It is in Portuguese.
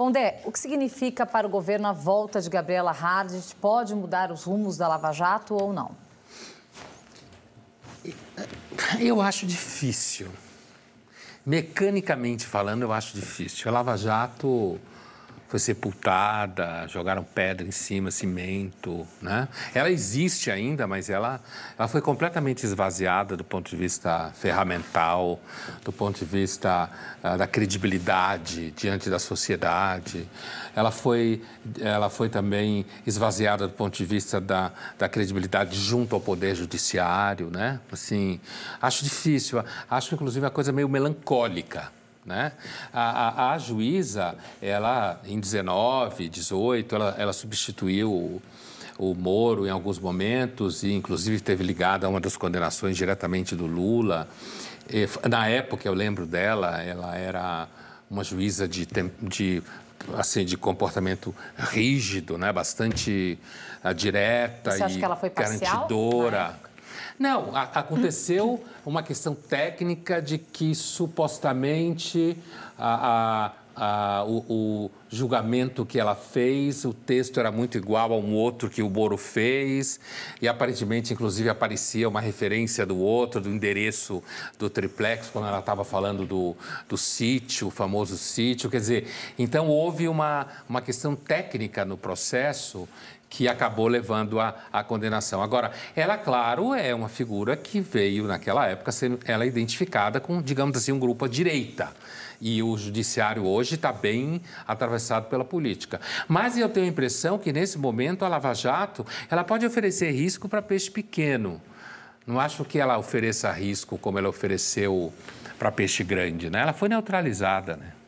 Pondé, o que significa para o governo a volta de Gabriela Hardt? Pode mudar os rumos da Lava Jato ou não? Eu acho difícil. Mecanicamente falando, eu acho difícil. A Lava Jato foi sepultada, jogaram pedra em cima, cimento, né? Ela existe ainda, mas ela, ela foi completamente esvaziada do ponto de vista ferramental, do ponto de vista uh, da credibilidade diante da sociedade. Ela foi, ela foi também esvaziada do ponto de vista da, da credibilidade junto ao poder judiciário, né? Assim, acho difícil, acho inclusive uma coisa meio melancólica né? A, a, a, juíza, ela em 19, 18, ela, ela substituiu o, o, Moro em alguns momentos e inclusive teve ligada a uma das condenações diretamente do Lula. E, na época eu lembro dela, ela era uma juíza de, de assim de comportamento rígido, né? Bastante uh, direta e garantidora. Não, a, aconteceu uma questão técnica de que supostamente a, a, o, o julgamento que ela fez, o texto era muito igual a um outro que o Boro fez, e aparentemente, inclusive, aparecia uma referência do outro, do endereço do triplex, quando ela estava falando do, do sítio, o famoso sítio. Quer dizer, então houve uma, uma questão técnica no processo que acabou levando à, à condenação. Agora, ela, claro, é uma figura que veio naquela época, sendo ela é identificada com, digamos assim, um grupo à direita. E o judiciário hoje está bem atravessado pela política. Mas eu tenho a impressão que, nesse momento, a Lava Jato ela pode oferecer risco para peixe pequeno. Não acho que ela ofereça risco como ela ofereceu para peixe grande, né? Ela foi neutralizada, né?